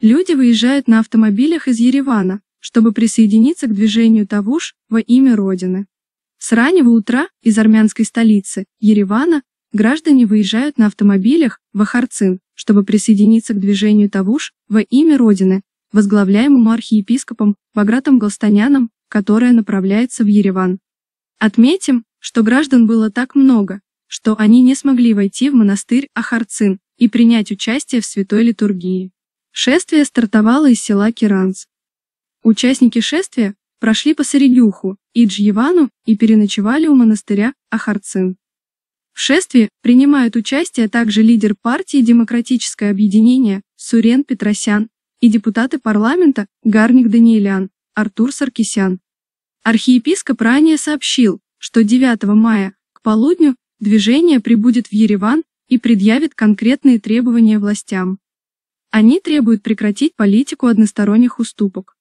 Люди выезжают на автомобилях из Еревана, чтобы присоединиться к движению Тавуш во имя Родины. С раннего утра из армянской столицы, Еревана, граждане выезжают на автомобилях в Ахарцин, чтобы присоединиться к движению Тавуш во имя Родины, возглавляемому архиепископом Багратом Голстаняном, которое направляется в Ереван. Отметим, что граждан было так много, что они не смогли войти в монастырь Ахарцин и принять участие в святой литургии. Шествие стартовало из села Киранс. Участники шествия прошли по Саридюху и Джьевану и переночевали у монастыря Ахарцин. В шествии принимают участие также лидер партии «Демократическое объединение» Сурен Петросян и депутаты парламента Гарник Даниэлян, Артур Саркисян. Архиепископ ранее сообщил, что 9 мая к полудню движение прибудет в Ереван и предъявит конкретные требования властям. Они требуют прекратить политику односторонних уступок.